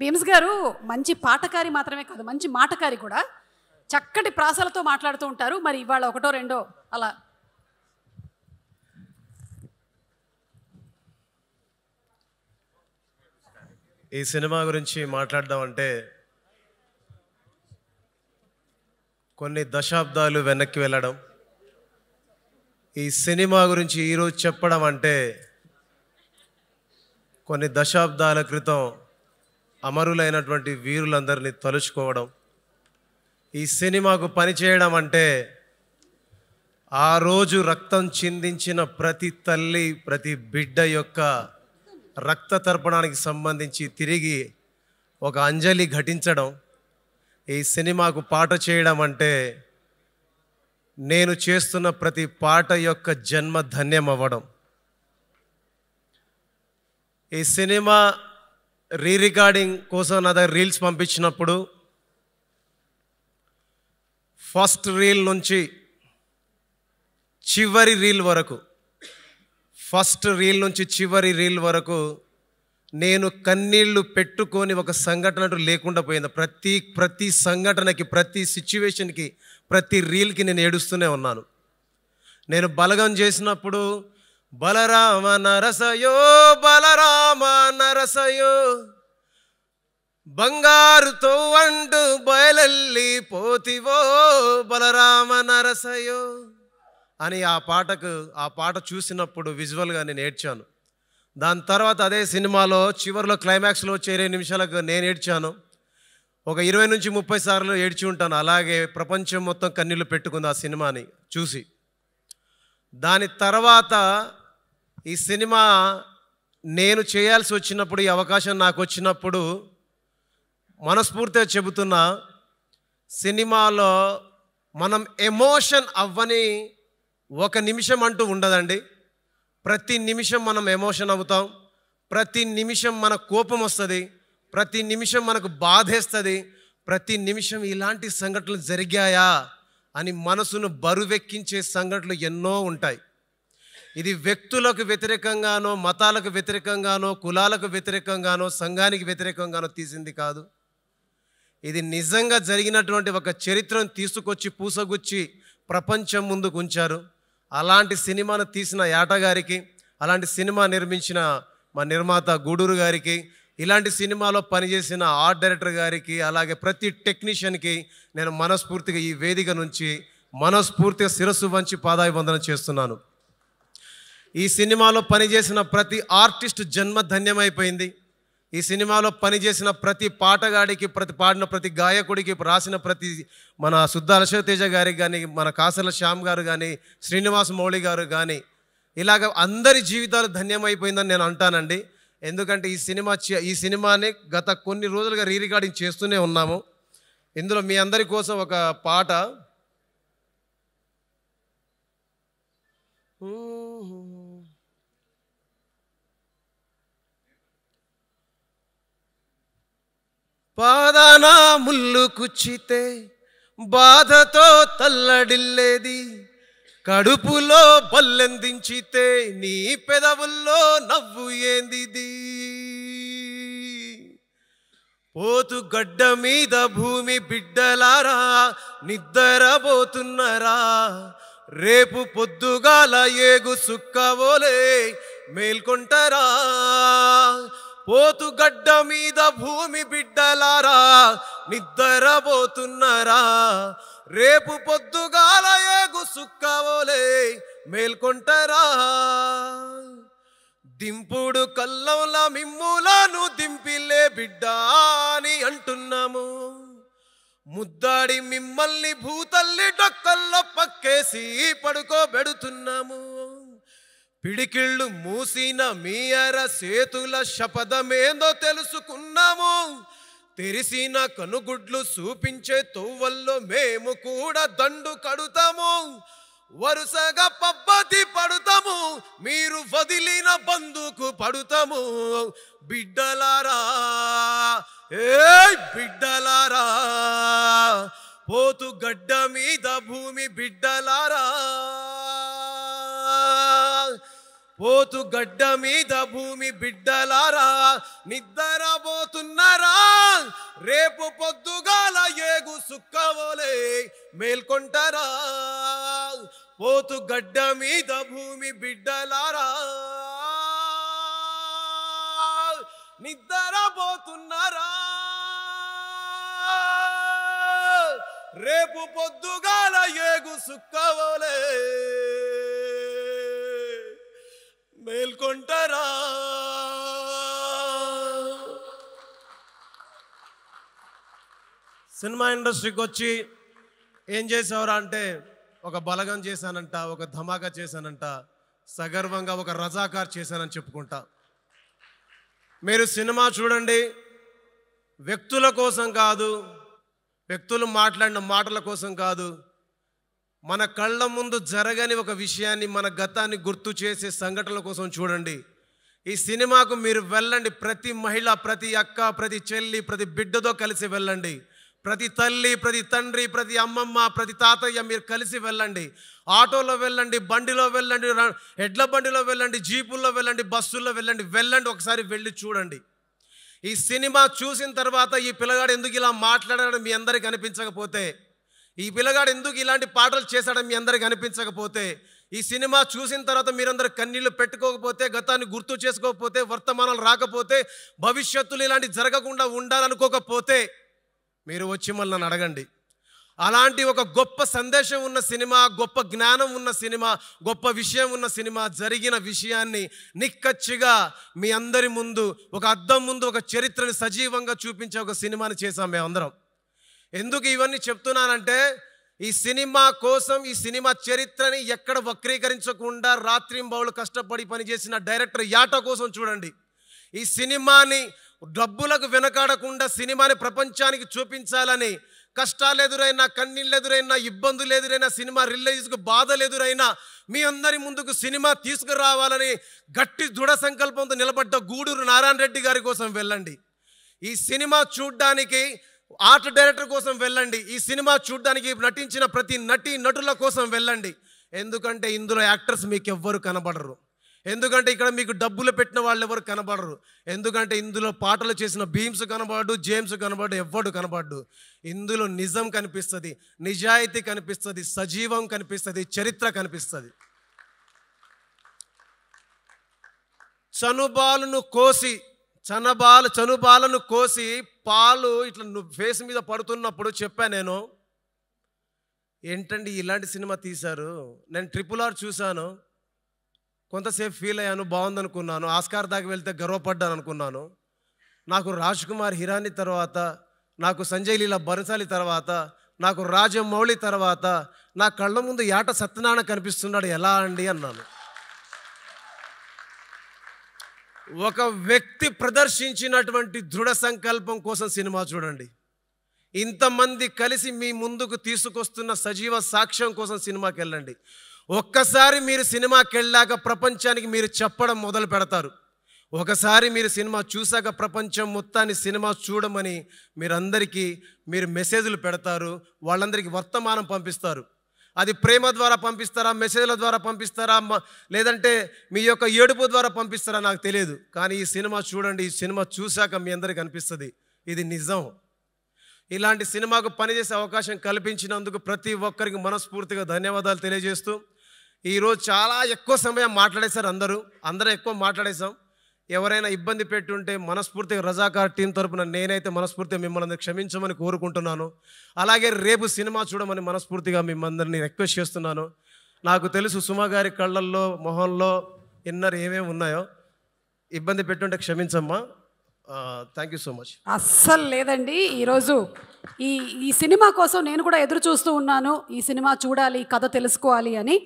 భీమ్స్ గారు మంచి పాటకారి మాత్రమే కాదు మంచి మాటకారి కూడా చక్కటి ప్రాసలతో మాట్లాడుతూ ఉంటారు మరి ఇవాళ ఒకటో రెండో అలా ఈ సినిమా గురించి మాట్లాడదాం అంటే కొన్ని దశాబ్దాలు వెనక్కి వెళ్ళడం ఈ సినిమా గురించి ఈరోజు చెప్పడం అంటే కొన్ని దశాబ్దాల క్రితం అమరులైనటువంటి వీరులందరినీ తలుచుకోవడం ఈ సినిమాకు పనిచేయడం అంటే ఆ రోజు రక్తం చిందించిన ప్రతి తల్లి ప్రతి బిడ్డ యొక్క రక్త తర్పణానికి సంబంధించి తిరిగి ఒక అంజలి ఘటించడం ఈ సినిమాకు పాట చేయడం అంటే నేను చేస్తున్న ప్రతి పాట యొక్క జన్మ ధన్యం అవ్వడం ఈ సినిమా రీ రికార్డింగ్ కోసం నా దగ్గర రీల్స్ పంపించినప్పుడు ఫస్ట్ రీల్ నుంచి చివరి రీల్ వరకు ఫస్ట్ రీల్ నుంచి చివరి రీల్ వరకు నేను కన్నీళ్లు పెట్టుకొని ఒక సంఘటన లేకుండా పోయింది ప్రతి ప్రతి సంఘటనకి ప్రతి సిచ్యువేషన్కి ప్రతి రీల్కి నేను ఏడుస్తూనే ఉన్నాను నేను బలగం చేసినప్పుడు బలరామ నరసయో బలరామ నరసయో బంగారుతో అంటు బయలల్లి పోతివో బలరామ నరసయో అని ఆ పాటకు ఆ పాట చూసినప్పుడు విజువల్గా నేను ఏడ్చాను దాని తర్వాత అదే సినిమాలో చివరిలో క్లైమాక్స్లో చేరే నిమిషాలకు నేను ఏడ్చాను ఒక ఇరవై నుంచి ముప్పై సార్లు ఏడ్చి ఉంటాను అలాగే ప్రపంచం మొత్తం కన్నీళ్ళు పెట్టుకుంది ఆ సినిమాని చూసి దాని తర్వాత ఈ సినిమా నేను చేయాల్సి వచ్చినప్పుడు ఈ అవకాశం నాకు వచ్చినప్పుడు మనస్ఫూర్తిగా చెబుతున్నా సినిమాలో మనం ఎమోషన్ అవ్వని ఒక నిమిషం అంటూ ఉండదండి ప్రతి నిమిషం మనం ఎమోషన్ అవుతాం ప్రతి నిమిషం మన కోపం వస్తుంది ప్రతి నిమిషం మనకు బాధేస్తుంది ప్రతి నిమిషం ఇలాంటి సంఘటనలు జరిగాయా అని మనసును బరువెక్కించే సంఘటనలు ఎన్నో ఉంటాయి ఇది వ్యక్తులకు వ్యతిరేకంగానో మతాలకు వ్యతిరేకంగానో కులాలకు వ్యతిరేకంగానో సంఘానికి వ్యతిరేకంగానో తీసింది కాదు ఇది నిజంగా జరిగినటువంటి ఒక చరిత్రను తీసుకొచ్చి పూసగుచ్చి ప్రపంచం ముందుకు ఉంచారు అలాంటి సినిమాను తీసిన యాటగారికి అలాంటి సినిమా నిర్మించిన మా నిర్మాత గూడూరు గారికి ఇలాంటి సినిమాలో పనిచేసిన ఆర్ట్ డైరెక్టర్ గారికి అలాగే ప్రతి టెక్నీషియన్కి నేను మనస్ఫూర్తిగా ఈ వేదిక నుంచి మనస్ఫూర్తిగా శిరస్సు వంచి పాదాభివందన చేస్తున్నాను ఈ సినిమాలో పనిచేసిన ప్రతి ఆర్టిస్ట్ జన్మ ధన్యమైపోయింది ఈ సినిమాలో పనిచేసిన ప్రతి పాటగాడికి ప్రతి పాడిన ప్రతి గాయకుడికి రాసిన ప్రతి మన శుద్ధాల శివతేజ గారికి కానీ మన కాసల శ్యామ్ గారు కానీ శ్రీనివాస్ మౌళి గారు కానీ ఇలాగ అందరి జీవితాలు ధన్యమైపోయిందని నేను అంటానండి ఎందుకంటే ఈ సినిమా ఈ సినిమాని గత కొన్ని రోజులుగా రీ రికార్డింగ్ చేస్తూనే ఉన్నాము ఇందులో మీ అందరి కోసం ఒక పాట పాదాన ముళ్ళు కుచ్చితే బాధతో తల్లడిల్లేది కడుపులో బల్లెందించితే నీ పెదవుల్లో నవ్వు ఏందిది పోతు గడ్డ మీద భూమి బిడ్డలారా నిద్రపోతున్నారా రేపు పొద్దుగాల ఏగు సుక్కవోలే మేల్కొంటారా పోతుగడ్డ మీద భూమి బిడ్డలారా నిద్రపోతున్నారా రేపు పొద్దుగాల ఏగు సుక్కవోలే మేల్కొంటారా దింపుడు కల్లంలా మిమ్ములను దింపిలే బిడ్డా అని అంటున్నాము ముద్దాడి మిమ్మల్ని భూతల్లి డొక్కల్లో పక్కేసి పడుకోబెడుతున్నాము పిడికిళ్ళు మూసిన మీయర సేతుల శపథమేందో తెలుసుకున్నాము తెరిసిన కనుగుడ్లు చూపించే తొవ్వల్లో మేము కూడా దండు కడుతాము వరుసగా పబ్బతి పడుతాము మీరు వదిలిన బంధుకు పడుతాము బిడ్డలారా ఏ బిడ్డలారా పోతు గడ్డ మీద భూమి బిడ్డలారా పోతు గడ్డ మీద భూమి బిడ్డలారా పోతున్నారా రేపు పొద్దుగాల ఏగు సుక్కవోలే మేల్కొంటారా పోతు గడ్డ మీద భూమి బిడ్డలారా పోతున్నారా రేపు పొద్దుగాల ఏగు సుక్కవోలే మేల్కొంటారా సినిమా ఇండస్ట్రీకి వచ్చి ఏం చేసావురా అంటే ఒక బలగం చేశానంట ఒక ధమాకా చేశానంట సగర్వంగా ఒక రజాకార్ చేశానని చెప్పుకుంటా మీరు సినిమా చూడండి వ్యక్తుల కోసం కాదు వ్యక్తులు మాట్లాడిన మాటల కోసం కాదు మన కళ్ళ ముందు జరగని ఒక విషయాన్ని మన గతాన్ని గుర్తు చేసే సంఘటనల కోసం చూడండి ఈ సినిమాకు మీరు వెళ్ళండి ప్రతి మహిళ ప్రతి అక్క ప్రతి చెల్లి ప్రతి బిడ్డతో కలిసి వెళ్ళండి ప్రతి తల్లి ప్రతి తండ్రి ప్రతి అమ్మమ్మ ప్రతి తాతయ్య మీరు కలిసి వెళ్ళండి ఆటోలో వెళ్ళండి బండిలో వెళ్ళండి ఎడ్ల బండిలో వెళ్ళండి జీపుల్లో వెళ్ళండి బస్సుల్లో వెళ్ళండి వెళ్ళండి ఒకసారి వెళ్ళి చూడండి ఈ సినిమా చూసిన తర్వాత ఈ పిల్లగాడు ఎందుకు ఇలా మాట్లాడాడు మీ అందరికీ అనిపించకపోతే ఈ పిల్లగాడు ఎందుకు ఇలాంటి పాటలు చేశాడని మీ అందరికి అనిపించకపోతే ఈ సినిమా చూసిన తర్వాత మీరందరూ కన్నీళ్లు పెట్టుకోకపోతే గతాన్ని గుర్తు చేసుకోకపోతే వర్తమానాలు రాకపోతే భవిష్యత్తులు ఇలాంటి జరగకుండా ఉండాలనుకోకపోతే మీరు వచ్చి మళ్ళీ అడగండి అలాంటి ఒక గొప్ప సందేశం ఉన్న సినిమా గొప్ప జ్ఞానం ఉన్న సినిమా గొప్ప విషయం ఉన్న సినిమా జరిగిన విషయాన్ని నిక్కచ్చిగా మీ అందరి ముందు ఒక అద్దం ముందు ఒక చరిత్రని సజీవంగా చూపించే ఒక సినిమాని చేశాం మేమందరం ఎందుకు ఇవన్నీ చెప్తున్నానంటే ఈ సినిమా కోసం ఈ సినిమా చరిత్రని ఎక్కడ వక్రీకరించకుండా రాత్రింబౌలు కష్టపడి పనిచేసిన డైరెక్టర్ యాటా కోసం చూడండి ఈ సినిమాని డబ్బులకు వెనకాడకుండా సినిమాని ప్రపంచానికి చూపించాలని కష్టాలు ఎదురైనా కన్నీళ్ళు ఎదురైనా ఇబ్బందులు ఎదురైనా సినిమా రిలీజ్కు బాధలు ఎదురైనా మీ అందరి ముందుకు సినిమా తీసుకురావాలని గట్టి దృఢ సంకల్పంతో నిలబడ్డ గూడూరు నారాయణ రెడ్డి గారి కోసం వెళ్ళండి ఈ సినిమా చూడ్డానికి ఆర్ట్ డైరెక్టర్ కోసం వెళ్ళండి ఈ సినిమా చూడడానికి నటించిన ప్రతి నటి నటుల కోసం వెళ్ళండి ఎందుకంటే ఇందులో యాక్టర్స్ మీకు ఎవ్వరు కనబడరు ఎందుకంటే ఇక్కడ మీకు డబ్బులు పెట్టిన వాళ్ళు ఎవరు కనబడరు ఎందుకంటే ఇందులో పాటలు చేసిన భీమ్స్ కనబడు జేమ్స్ కనబడు ఎవ్వడు కనబడ్డు ఇందులో నిజం కనిపిస్తుంది నిజాయితీ కనిపిస్తుంది సజీవం కనిపిస్తుంది చరిత్ర కనిపిస్తుంది చనుబాలును కోసి చనబాలు చనుబాలను కోసి పాలు ఇట్లా నువ్వు ఫేస్ మీద పడుతున్నప్పుడు చెప్పా నేను ఏంటండి ఇలాంటి సినిమా తీశారు నేను ట్రిపుల్ ఆర్ చూశాను కొంతసేపు ఫీల్ అయ్యాను బాగుందనుకున్నాను ఆస్కార్ దాకా వెళ్తే గర్వపడ్డాను అనుకున్నాను నాకు రాజ్ కుమార్ హిరాని తర్వాత నాకు సంజయ్ లీలా భరసాలి తర్వాత నాకు రాజమౌళి తర్వాత నా కళ్ళ ముందు యాట సత్యనారాయణ కనిపిస్తున్నాడు ఎలా అండి అన్నాను ఒక వ్యక్తి ప్రదర్శించినటువంటి దృఢ సంకల్పం కోసం సినిమా చూడండి ఇంతమంది కలిసి మీ ముందుకు తీసుకొస్తున్న సజీవ సాక్ష్యం కోసం సినిమాకి వెళ్ళండి ఒక్కసారి మీరు సినిమాకి వెళ్ళాక ప్రపంచానికి మీరు చెప్పడం మొదలు పెడతారు ఒకసారి మీరు సినిమా చూశాక ప్రపంచం మొత్తాన్ని సినిమా చూడమని మీరందరికీ మీరు మెసేజ్లు పెడతారు వాళ్ళందరికీ వర్తమానం పంపిస్తారు అది ప్రేమ ద్వారా పంపిస్తారా మెసేజ్ల ద్వారా పంపిస్తారా లేదంటే మీ యొక్క ఏడుపు ద్వారా పంపిస్తారా నాకు తెలియదు కానీ ఈ సినిమా చూడండి ఈ సినిమా చూశాక మీ అందరికీ అనిపిస్తుంది ఇది నిజం ఇలాంటి సినిమాకు పనిచేసే అవకాశం కల్పించినందుకు ప్రతి ఒక్కరికి మనస్ఫూర్తిగా ధన్యవాదాలు తెలియజేస్తూ ఈరోజు చాలా ఎక్కువ సమయం మాట్లాడేశారు అందరూ అందరూ ఎక్కువ మాట్లాడేశాం ఎవరైనా ఇబ్బంది పెట్టుంటే మనస్ఫూర్తిగా రజాకార్ టీం తరపున నేనైతే మనస్ఫూర్తిగా మిమ్మల్ని క్షమించమని కోరుకుంటున్నాను అలాగే రేపు సినిమా చూడమని మనస్ఫూర్తిగా మిమ్మల్ని రిక్వెస్ట్ చేస్తున్నాను నాకు తెలుసు సుమ గారి కళ్ళల్లో మొహంలో ఇన్నర్ ఏమేమి ఉన్నాయో ఇబ్బంది పెట్టుంటే క్షమించమ్మా థ్యాంక్ యూ సో మచ్ అస్సలు లేదండి ఈరోజు ఈ ఈ సినిమా కోసం నేను కూడా ఎదురు చూస్తూ ఉన్నాను ఈ సినిమా చూడాలి కథ తెలుసుకోవాలి అని